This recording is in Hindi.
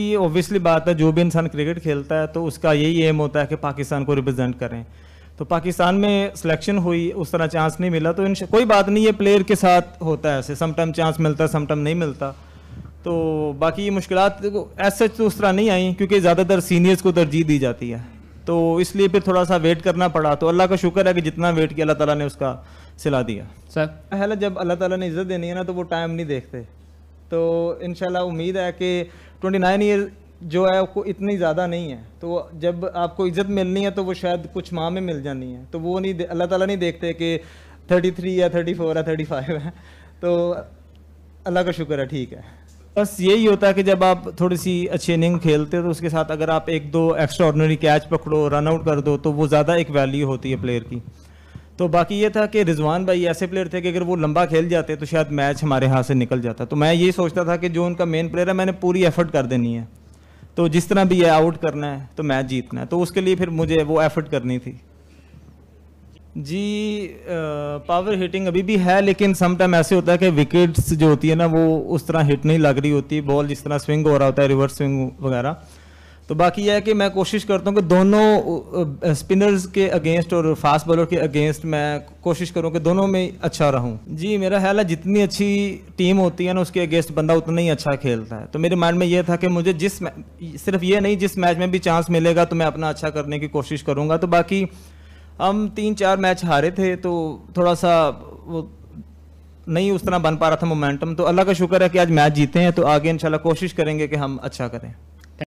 ये ऑब्वियसली बात है जो भी इंसान क्रिकेट खेलता है तो उसका यही एम होता है कि पाकिस्तान को रिप्रेजेंट करें तो पाकिस्तान में सिलेक्शन हुई उस तरह चांस नहीं मिला तो इन कोई बात नहीं ये प्लेयर के साथ होता है ऐसे समटाइम चांस मिलता है समटाइम नहीं मिलता तो बाकी ये मुश्किल ऐसे तो उस तरह नहीं आई क्योंकि ज़्यादातर सीनियर्स को तरजीह दी जाती है तो इसलिए फिर थोड़ा सा वेट करना पड़ा तो अल्लाह का शुक्र है कि जितना वेट किया अल्लाह ताला ने उसका सिला दिया सर पहले जब अल्लाह ताला ने इज़्ज़त देनी है ना तो वो टाइम नहीं देखते तो इन उम्मीद है कि ट्वेंटी नाइन ईयर जो है आपको इतनी ज़्यादा नहीं है तो जब आपको इज़्ज़त मिलनी है तो वो शायद कुछ माह में मिल जानी है तो वो नहीं अल्लाह ताला नहीं देखते कि थर्टी थ्री या थर्टी फोर या थर्टी फाइव है तो अल्लाह का शुक्र है ठीक है बस यही होता है कि जब आप थोड़ी सी अच्छी इनिंग खेलते हो तो उसके साथ अगर आप एक दो एक्स्ट्रा ऑर्डनरी कैच पकड़ो रन आउट कर दो तो वो ज़्यादा एक वैल्यू होती है प्लेयर की तो बाकी ये था कि रिजवान भाई ऐसे प्लेयर थे कि अगर वो लंबा खेल जाते तो शायद मैच हमारे हाथ से निकल जाता तो मैं ये सोचता था कि जो उनका मेन प्लेयर है मैंने पूरी एफर्ट कर देनी है तो जिस तरह भी है आउट करना है तो मैच जीतना है तो उसके लिए फिर मुझे वो एफर्ट करनी थी जी आ, पावर हिटिंग अभी भी है लेकिन समटाइम ऐसे होता है कि विकेट्स जो होती है ना वो उस तरह हिट नहीं लग रही होती बॉल जिस तरह स्विंग हो रहा होता है रिवर्स स्विंग वगैरह तो बाकी यह है कि मैं कोशिश करता हूँ कि दोनों स्पिनर्स के अगेंस्ट और फास्ट बॉलर के अगेंस्ट मैं कोशिश करूँ कि दोनों में अच्छा रहूँ जी मेरा ख्याल है जितनी अच्छी टीम होती है ना उसके अगेंस्ट बंदा उतना ही अच्छा खेलता है तो मेरे माइंड में यह था कि मुझे जिस सिर्फ ये नहीं जिस मैच में भी चांस मिलेगा तो मैं अपना अच्छा करने की कोशिश करूँगा तो बाकी हम तीन चार मैच हारे थे तो थोड़ा सा वो नहीं उस तरह बन पा रहा था मोमेंटम तो अल्लाह का शुक्र है कि आज मैच जीते हैं तो आगे इंशाल्लाह कोशिश करेंगे कि हम अच्छा करें